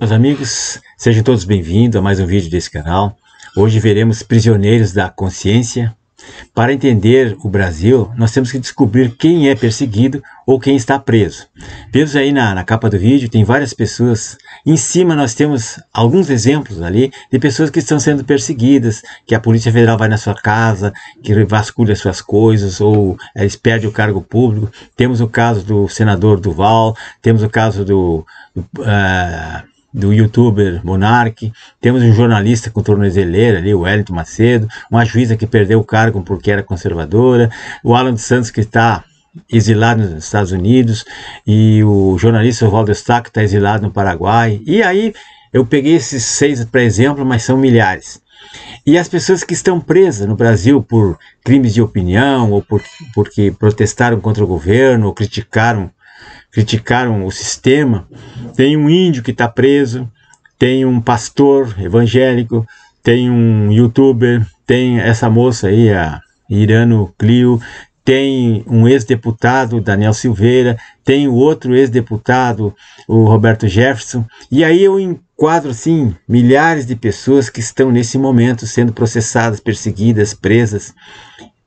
Meus amigos, sejam todos bem-vindos a mais um vídeo desse canal. Hoje veremos Prisioneiros da Consciência. Para entender o Brasil, nós temos que descobrir quem é perseguido ou quem está preso. Vemos aí na, na capa do vídeo, tem várias pessoas. Em cima nós temos alguns exemplos ali de pessoas que estão sendo perseguidas, que a Polícia Federal vai na sua casa, que vasculha suas coisas, ou eh, eles perdem o cargo público. Temos o caso do senador Duval, temos o caso do... do uh, do youtuber Monarque temos um jornalista com tornozeleira ali, o Wellington Macedo, uma juíza que perdeu o cargo porque era conservadora, o Alan Santos que está exilado nos Estados Unidos e o jornalista Valdo Stack está exilado no Paraguai. E aí eu peguei esses seis para exemplo, mas são milhares. E as pessoas que estão presas no Brasil por crimes de opinião, ou por, porque protestaram contra o governo, ou criticaram criticaram o sistema. Tem um índio que está preso, tem um pastor evangélico, tem um youtuber, tem essa moça aí, a Irano Clio, tem um ex-deputado, Daniel Silveira, tem o outro ex-deputado, o Roberto Jefferson, e aí eu enquadro, assim, milhares de pessoas que estão nesse momento sendo processadas, perseguidas, presas,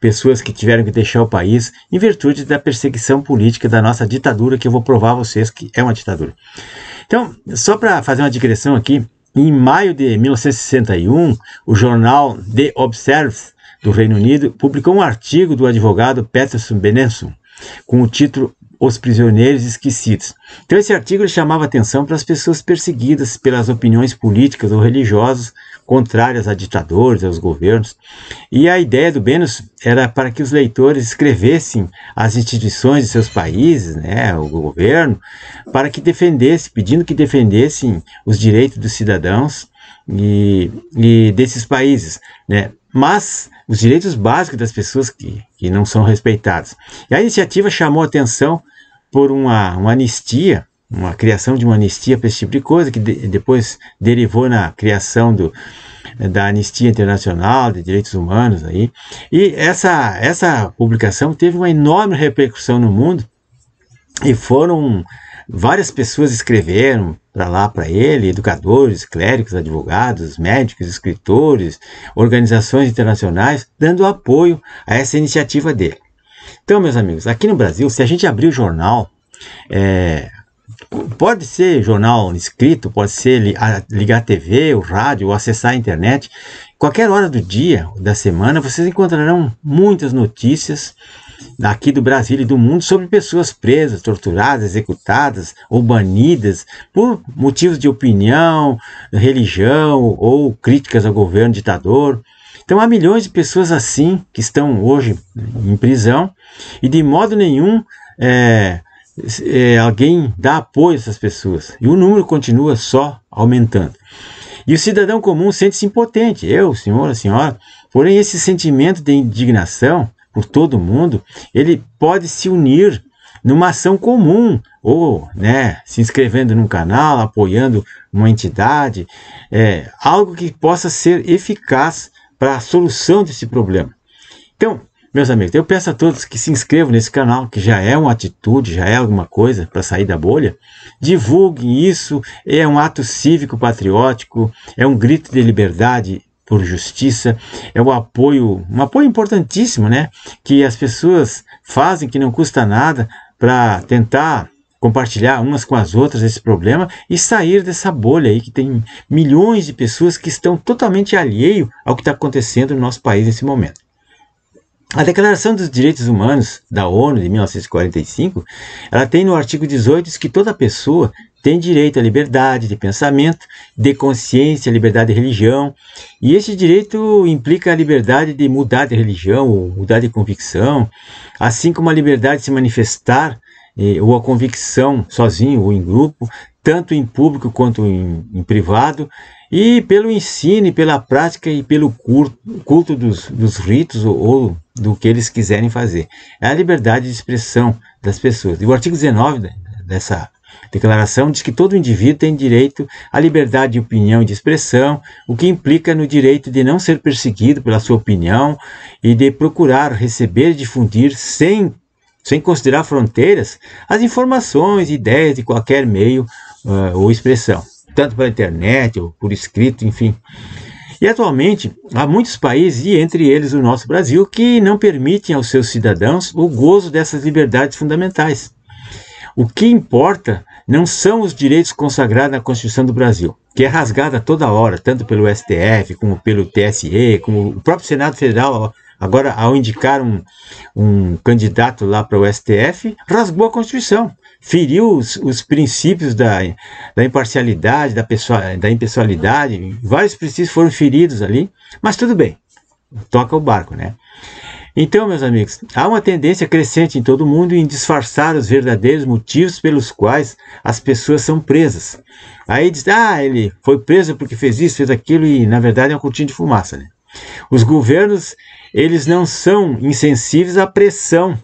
pessoas que tiveram que deixar o país em virtude da perseguição política da nossa ditadura, que eu vou provar a vocês que é uma ditadura. Então, só para fazer uma digressão aqui, em maio de 1961, o jornal The Observer do Reino Unido publicou um artigo do advogado Peterson Benenson com o título os prisioneiros esquecidos. Então esse artigo chamava atenção para as pessoas perseguidas pelas opiniões políticas ou religiosas contrárias a ditadores, aos governos. E a ideia do Benos era para que os leitores escrevessem as instituições de seus países, né, o governo, para que defendesse, pedindo que defendessem os direitos dos cidadãos e, e desses países, né? Mas os direitos básicos das pessoas que, que não são respeitados. E a iniciativa chamou atenção por uma, uma anistia, uma criação de uma anistia para esse tipo de coisa, que de, depois derivou na criação do, da Anistia Internacional de Direitos Humanos. Aí. E essa, essa publicação teve uma enorme repercussão no mundo e foram Várias pessoas escreveram para lá para ele, educadores, clérigos, advogados, médicos, escritores, organizações internacionais, dando apoio a essa iniciativa dele. Então, meus amigos, aqui no Brasil, se a gente abrir o jornal, é, pode ser jornal escrito, pode ser ligar a TV, o rádio, ou acessar a internet, qualquer hora do dia, da semana, vocês encontrarão muitas notícias daqui do Brasil e do mundo sobre pessoas presas, torturadas, executadas ou banidas por motivos de opinião, religião ou críticas ao governo ditador. Então há milhões de pessoas assim que estão hoje em prisão e de modo nenhum é, é, alguém dá apoio a essas pessoas. E o número continua só aumentando. E o cidadão comum sente-se impotente, eu, o senhor, a senhora. Porém, esse sentimento de indignação por todo mundo, ele pode se unir numa ação comum, ou né, se inscrevendo num canal, apoiando uma entidade, é, algo que possa ser eficaz para a solução desse problema. Então, meus amigos, eu peço a todos que se inscrevam nesse canal, que já é uma atitude, já é alguma coisa para sair da bolha. Divulguem isso, é um ato cívico patriótico, é um grito de liberdade por justiça, é o apoio, um apoio importantíssimo, né? Que as pessoas fazem, que não custa nada, para tentar compartilhar umas com as outras esse problema e sair dessa bolha aí que tem milhões de pessoas que estão totalmente alheio ao que está acontecendo no nosso país nesse momento. A Declaração dos Direitos Humanos da ONU de 1945, ela tem no artigo 18 que toda pessoa tem direito à liberdade de pensamento, de consciência, liberdade de religião, e esse direito implica a liberdade de mudar de religião ou mudar de convicção, assim como a liberdade de se manifestar eh, ou a convicção sozinho ou em grupo, tanto em público quanto em, em privado, e pelo ensino, pela prática e pelo culto, culto dos, dos, ritos ou, ou, do que eles quiserem fazer. É a liberdade de expressão das pessoas. E o artigo 19 dessa declaração diz que todo indivíduo tem direito à liberdade de opinião e de expressão, o que implica no direito de não ser perseguido pela sua opinião e de procurar receber e difundir sem, sem considerar fronteiras as informações ideias de qualquer meio uh, ou expressão, tanto pela internet ou por escrito, enfim. E atualmente, há muitos países, e entre eles o nosso Brasil, que não permitem aos seus cidadãos o gozo dessas liberdades fundamentais. O que importa não são os direitos consagrados na Constituição do Brasil, que é rasgada toda hora, tanto pelo STF, como pelo TSE, como o próprio Senado Federal Agora, ao indicar um, um candidato lá para o STF, rasgou a Constituição, feriu os, os princípios da, da imparcialidade, da, pessoal da impessoalidade, vários princípios foram feridos ali, mas tudo bem, toca o barco, né? Então, meus amigos, há uma tendência crescente em todo mundo em disfarçar os verdadeiros motivos pelos quais as pessoas são presas. Aí diz, ah, ele foi preso porque fez isso, fez aquilo, e na verdade é um cortina de fumaça. Né? Os governos eles não são insensíveis à pressão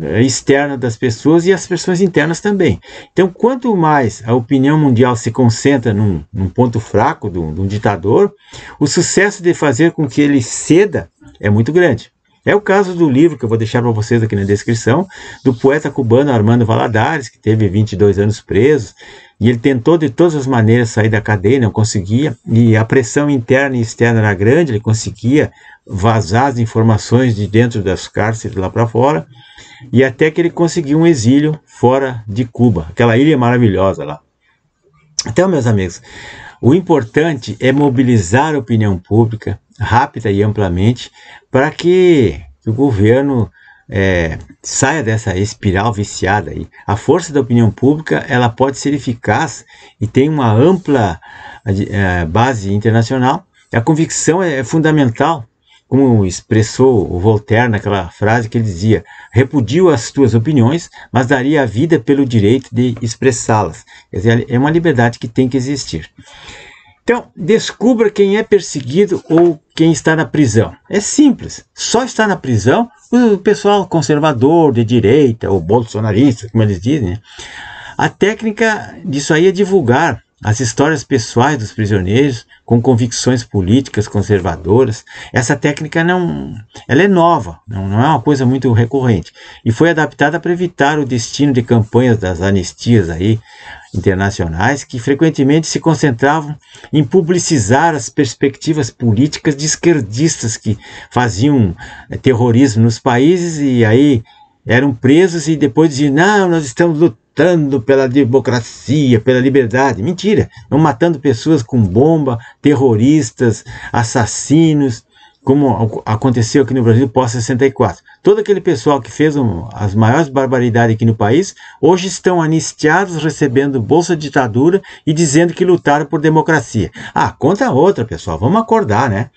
eh, externa das pessoas e as pressões internas também. Então, quanto mais a opinião mundial se concentra num, num ponto fraco de um ditador, o sucesso de fazer com que ele ceda é muito grande. É o caso do livro que eu vou deixar para vocês aqui na descrição, do poeta cubano Armando Valadares, que teve 22 anos preso, e ele tentou de todas as maneiras sair da cadeia, não conseguia, e a pressão interna e externa era grande, ele conseguia vazar as informações de dentro das cárceres lá para fora, e até que ele conseguiu um exílio fora de Cuba, aquela ilha é maravilhosa lá. Então, meus amigos, o importante é mobilizar a opinião pública, rápida e amplamente para que o governo é, saia dessa espiral viciada. Aí. A força da opinião pública ela pode ser eficaz e tem uma ampla é, base internacional. A convicção é, é, fundamental, como expressou o Voltaire naquela frase que ele dizia: repudio as tuas opiniões, mas daria a vida pelo direito de expressá-las. É uma liberdade que tem que existir. Então, descubra quem é perseguido ou quem está na prisão. É simples. Só está na prisão o pessoal conservador, de direita, ou bolsonarista, como eles dizem. Né? A técnica disso aí é divulgar as histórias pessoais dos prisioneiros com convicções políticas conservadoras. Essa técnica não, ela é nova, não, não é uma coisa muito recorrente e foi adaptada para evitar o destino de campanhas das anistias aí internacionais que frequentemente se concentravam em publicizar as perspectivas políticas de esquerdistas que faziam eh, terrorismo nos países e aí eram presos e depois diziam, não, nós estamos lutando lutando pela democracia, pela liberdade. Mentira! Estão matando pessoas com bomba, terroristas, assassinos, como aconteceu aqui no Brasil pós-64. Todo aquele pessoal que fez um, as maiores barbaridades aqui no país, hoje estão anistiados, recebendo bolsa de ditadura e dizendo que lutaram por democracia. Ah, conta outra, pessoal. Vamos acordar, né?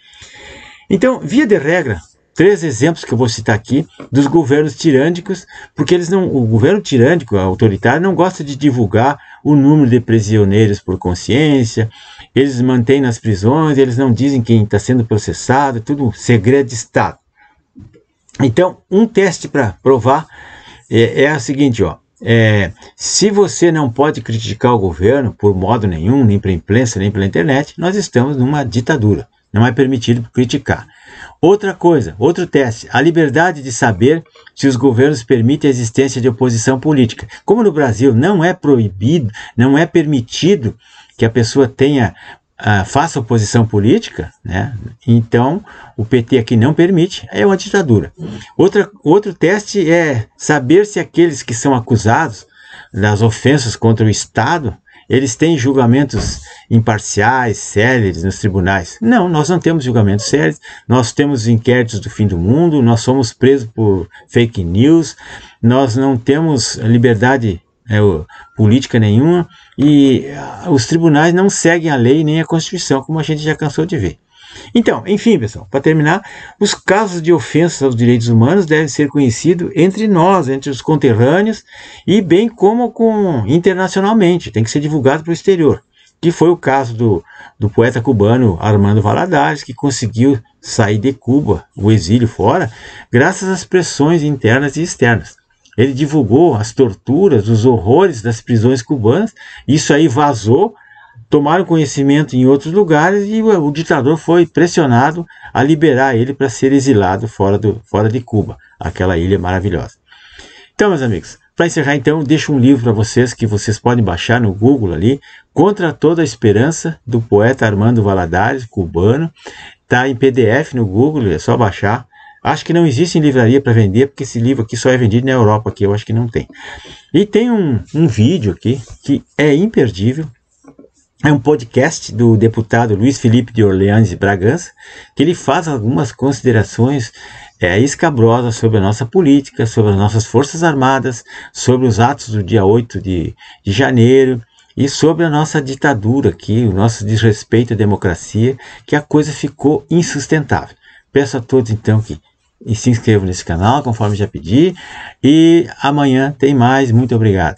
Então, via de regra, três exemplos que eu vou citar aqui dos governos tirânicos, porque eles não, o governo tirânico, autoritário, não gosta de divulgar o número de prisioneiros por consciência, eles mantêm nas prisões, eles não dizem quem está sendo processado, é tudo segredo de Estado. Então, um teste para provar é, é o seguinte, ó. É, se você não pode criticar o governo por modo nenhum, nem pela imprensa, nem pela internet, nós estamos numa ditadura. Não é permitido criticar. Outra coisa, outro teste, a liberdade de saber se os governos permitem a existência de oposição política. Como no Brasil não é proibido, não é permitido que a pessoa tenha uh, faça oposição política, né? então o PT aqui não permite, é uma ditadura. Outra, outro teste é saber se aqueles que são acusados das ofensas contra o Estado eles têm julgamentos imparciais, céleres nos tribunais. Não, nós não temos julgamentos sérios, nós temos inquéritos do fim do mundo, nós somos presos por fake news, nós não temos liberdade é, política nenhuma e ah, os tribunais não seguem a lei nem a Constituição, como a gente já cansou de ver. Então, enfim, pessoal, para terminar, os casos de ofensas aos direitos humanos devem ser conhecidos entre nós, entre os conterrâneos e bem como com internacionalmente, tem que ser divulgado para o exterior. Que foi o caso do, do poeta cubano Armando Valadares, que conseguiu sair de Cuba, o exílio fora, graças às pressões internas e externas. Ele divulgou as torturas, os horrores das prisões cubanas, isso aí vazou tomaram conhecimento em outros lugares e o, ditador foi pressionado a liberar ele para ser exilado fora, do, fora de Cuba, aquela ilha maravilhosa. Então, meus amigos, para encerrar então, deixo um livro para vocês que vocês podem baixar no Google ali, Contra toda a esperança do poeta Armando Valadares, cubano. está em PDF no Google, é só baixar. Acho que não existe em livraria para vender, porque esse livro aqui só é vendido na Europa, aqui eu acho que não tem. E tem um, um vídeo aqui que é imperdível, é um podcast do deputado Luiz Felipe de Orleans e Bragança, que ele faz algumas considerações é, escabrosas sobre a nossa política, sobre as nossas Forças Armadas, sobre os atos do dia 8 de, de janeiro e sobre a nossa ditadura aqui, o nosso desrespeito à democracia, que a coisa ficou insustentável. Peço a todos então que se inscrevam nesse canal, conforme já pedi, e amanhã tem mais. Muito obrigado.